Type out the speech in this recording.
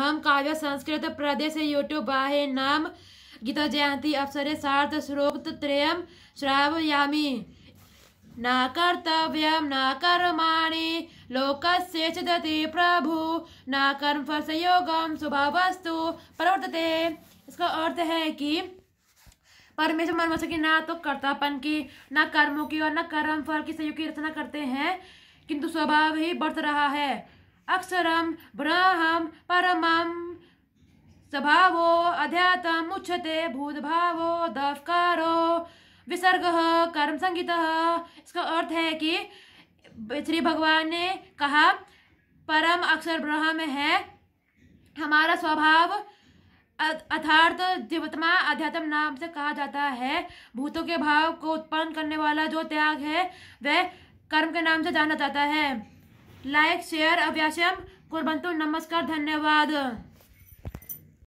हम काव्य संस्कृत प्रदेश यूट्यूब बाहे नाम गीता जयंती अवसरे सार्थ श्लोक त्रयम श्रावयामी न कर्तव्य न कर्माणि लोकस्य चिदति प्रभु न कर्म फल संयोग स्वभावस्तु वस्तु प्रवर्तते इसका अर्थ है कि परमेश्वर मनुष्य की ना तो कर्तापन की ना कर्मों की और ना कर्म फल की सहयोग की रचना करते हैं किंतु स्वभाव ही बढ़ रहा है अक्षरम ब्रहम परमम स्वभाव अध्यात्म भूत भाव दफकारो विसर्ग कर्म संगीत इसका अर्थ है कि श्री भगवान ने कहा परम अक्षर ब्रह्म है हमारा स्वभाव अर्थार्थ जीवतमा अध्यात्म नाम से कहा जाता है भूतों के भाव को उत्पन्न करने वाला जो त्याग है वह कर्म के नाम से जाना जाता है लाइक शेयर अभ्यासम कुरबंतु नमस्कार धन्यवाद